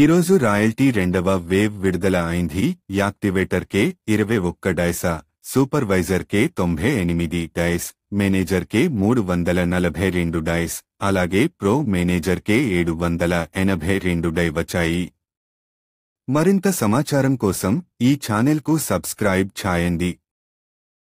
ఈరోజు రాయల్టీ రెండవ వేవ్ విడుదల అయింది యాక్టివేటర్ కే ఇరవై ఒక్క డైసా సూపర్వైజర్ కే తొంభై ఎనిమిది డైస్ మేనేజర్ కే మూడు వందల నలభై రెండు డైస్ అలాగే ప్రో మేనేజర్ కే ఏడు వందల ఎనభై రెండు డై వచ్చాయి మరింత సమాచారం కోసం ఈ ఛానెల్కు సబ్స్క్రైబ్ ఛాయండి